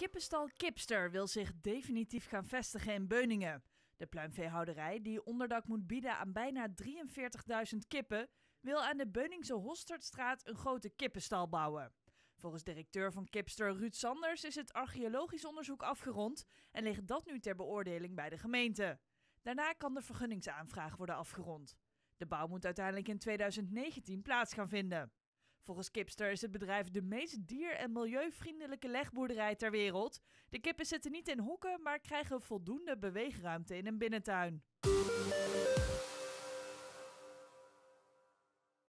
Kippenstal Kipster wil zich definitief gaan vestigen in Beuningen. De pluimveehouderij, die onderdak moet bieden aan bijna 43.000 kippen, wil aan de Beuningse Hostertstraat een grote kippenstal bouwen. Volgens directeur van Kipster Ruud Sanders is het archeologisch onderzoek afgerond en ligt dat nu ter beoordeling bij de gemeente. Daarna kan de vergunningsaanvraag worden afgerond. De bouw moet uiteindelijk in 2019 plaats gaan vinden. Volgens Kipster is het bedrijf de meest dier- en milieuvriendelijke legboerderij ter wereld. De kippen zitten niet in hokken, maar krijgen voldoende beweegruimte in een binnentuin.